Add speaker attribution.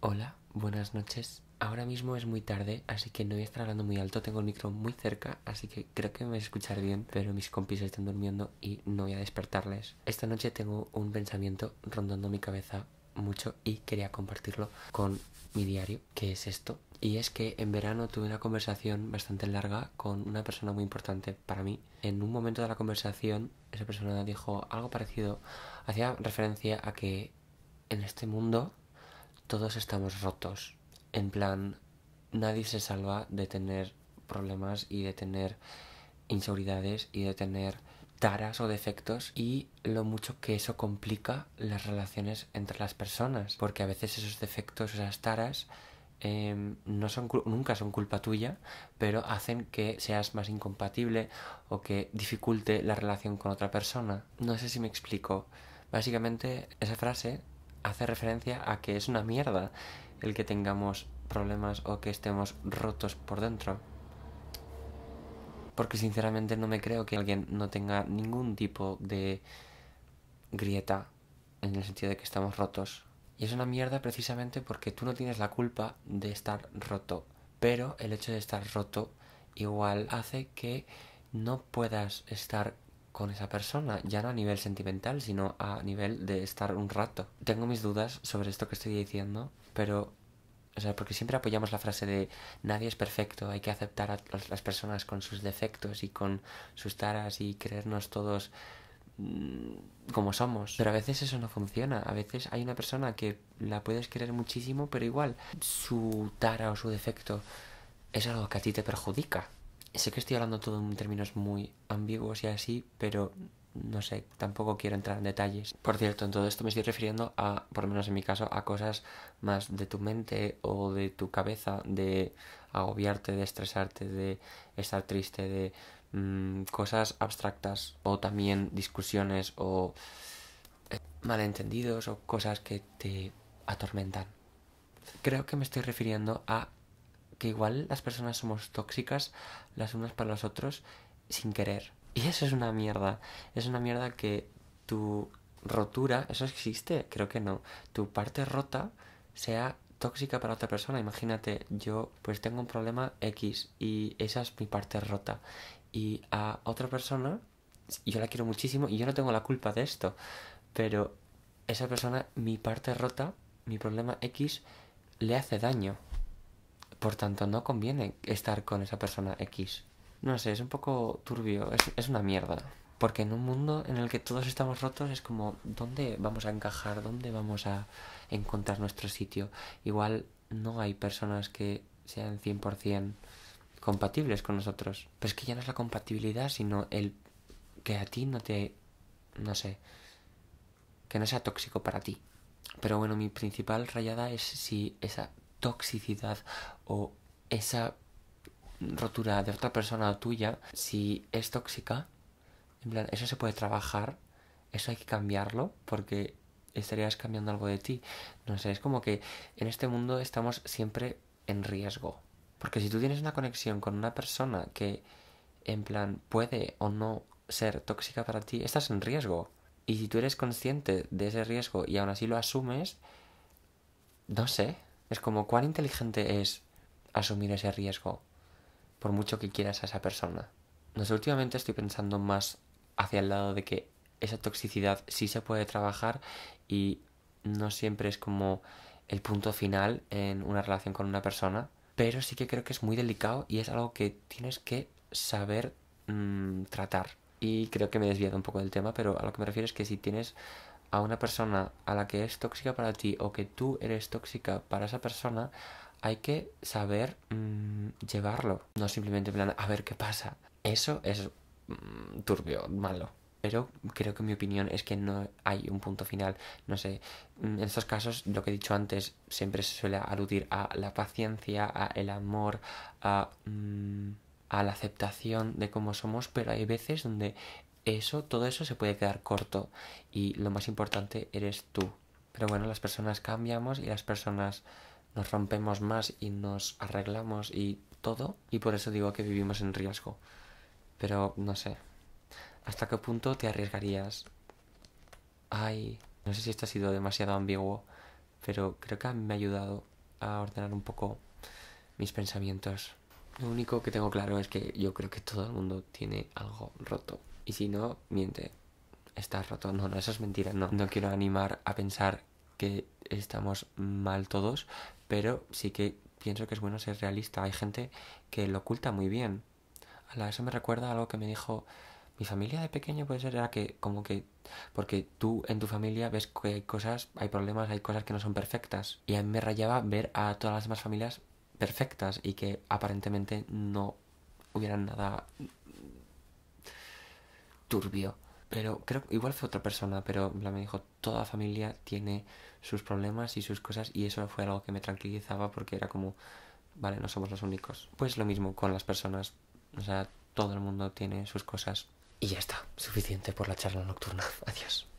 Speaker 1: Hola, buenas noches. Ahora mismo es muy tarde, así que no voy a estar hablando muy alto. Tengo el micro muy cerca, así que creo que me voy a escuchar bien, pero mis compis están durmiendo y no voy a despertarles. Esta noche tengo un pensamiento rondando mi cabeza mucho y quería compartirlo con mi diario, que es esto. Y es que en verano tuve una conversación bastante larga con una persona muy importante para mí. En un momento de la conversación, esa persona dijo algo parecido, hacía referencia a que en este mundo todos estamos rotos. En plan, nadie se salva de tener problemas y de tener inseguridades y de tener taras o defectos y lo mucho que eso complica las relaciones entre las personas porque a veces esos defectos esas taras em, no son nunca son culpa tuya pero hacen que seas más incompatible o que dificulte la relación con otra persona no sé si me explico básicamente esa frase hace referencia a que es una mierda el que tengamos problemas o que estemos rotos por dentro. Porque sinceramente no me creo que alguien no tenga ningún tipo de grieta en el sentido de que estamos rotos. Y es una mierda precisamente porque tú no tienes la culpa de estar roto. Pero el hecho de estar roto igual hace que no puedas estar con esa persona, ya no a nivel sentimental, sino a nivel de estar un rato. Tengo mis dudas sobre esto que estoy diciendo, pero o sea, porque siempre apoyamos la frase de nadie es perfecto, hay que aceptar a las personas con sus defectos y con sus taras y creernos todos mm, como somos. Pero a veces eso no funciona. A veces hay una persona que la puedes querer muchísimo, pero igual su tara o su defecto es algo que a ti te perjudica. Sé que estoy hablando todo en términos muy ambiguos y así, pero no sé, tampoco quiero entrar en detalles. Por cierto, en todo esto me estoy refiriendo a, por lo menos en mi caso, a cosas más de tu mente o de tu cabeza, de agobiarte, de estresarte, de estar triste, de mm, cosas abstractas o también discusiones o eh, malentendidos o cosas que te atormentan. Creo que me estoy refiriendo a que igual las personas somos tóxicas las unas para las otras sin querer. Y eso es una mierda. Es una mierda que tu rotura, eso existe, creo que no. Tu parte rota sea tóxica para otra persona. Imagínate, yo pues tengo un problema X y esa es mi parte rota. Y a otra persona, yo la quiero muchísimo y yo no tengo la culpa de esto. Pero esa persona, mi parte rota, mi problema X, le hace daño. Por tanto, no conviene estar con esa persona X. No sé, es un poco turbio, es, una mierda. Porque en un mundo en el que todos estamos rotos es como, ¿dónde vamos a encajar? ¿Dónde vamos a encontrar nuestro sitio? Igual no hay personas que sean 100% compatibles con nosotros. Pero es que ya no es la compatibilidad, sino el que a ti no te... no sé. Que no sea tóxico para ti. Pero bueno, mi principal rayada es si esa toxicidad o esa rotura de otra persona tuya, si es tóxica, en plan, eso se puede trabajar, eso hay que cambiarlo porque estarías cambiando algo de ti. No sé, es como que en este mundo estamos siempre en riesgo. Porque si tú tienes una conexión con una persona que, en plan, puede o no ser tóxica para ti, estás en riesgo. Y si tú eres consciente de ese riesgo y aún así lo asumes, no sé, es como cuán inteligente es asumir ese riesgo, por mucho que quieras a esa persona. No sé, últimamente estoy pensando más hacia el lado de que esa toxicidad sí se puede trabajar y no siempre es como el punto final en una relación con una persona, pero sí que creo que es muy delicado y es algo que tienes que saber mm, tratar. Y creo que me he desviado un poco del tema, pero a lo que me refiero es que si tienes a una persona a la que es tóxica para ti o que tú eres tóxica para esa persona, hay que saber mm, llevarlo. No simplemente en plan, a ver qué pasa. Eso es mm, turbio, malo. Pero creo que mi opinión es que no hay un punto final. No sé, mm, en estos casos, lo que he dicho antes, siempre se suele aludir a la paciencia, a el amor, a... a la aceptación de cómo somos, pero hay veces donde eso, todo eso se puede quedar corto y lo más importante eres tú. Pero bueno, las personas cambiamos y las personas nos rompemos más y nos arreglamos y todo y por eso digo que vivimos en riesgo. Pero no sé, ¿hasta qué punto te arriesgarías? Ay, no sé si esto ha sido demasiado ambiguo, pero creo que me ha ayudado a ordenar un poco mis pensamientos. Lo único que tengo claro es que yo creo que todo el mundo tiene algo roto. Y si no, miente. Estás roto. No, no, eso es mentira. No, no quiero animar a pensar que estamos mal todos, pero sí que pienso que es bueno ser realista. Hay gente que lo oculta muy bien. A la eso me recuerda a algo que me dijo mi familia de pequeño, puede ser, era que como que... Porque tú en tu familia ves que hay cosas, hay problemas, hay cosas que no son perfectas. Y a mí me rayaba ver a todas las demás familias perfectas y que aparentemente no hubieran nada turbio. Pero creo igual fue otra persona, pero me dijo, toda familia tiene sus problemas y sus cosas y eso fue algo que me tranquilizaba porque era como, vale, no somos los únicos. Pues lo mismo con las personas, o sea, todo el mundo tiene sus cosas. Y ya está, suficiente por la charla nocturna. Adiós.